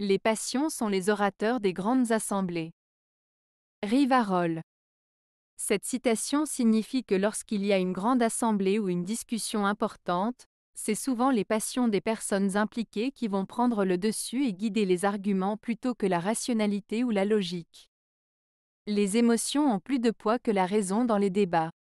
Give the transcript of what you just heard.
Les passions sont les orateurs des grandes assemblées. Rivarol. Cette citation signifie que lorsqu'il y a une grande assemblée ou une discussion importante, c'est souvent les passions des personnes impliquées qui vont prendre le dessus et guider les arguments plutôt que la rationalité ou la logique. Les émotions ont plus de poids que la raison dans les débats.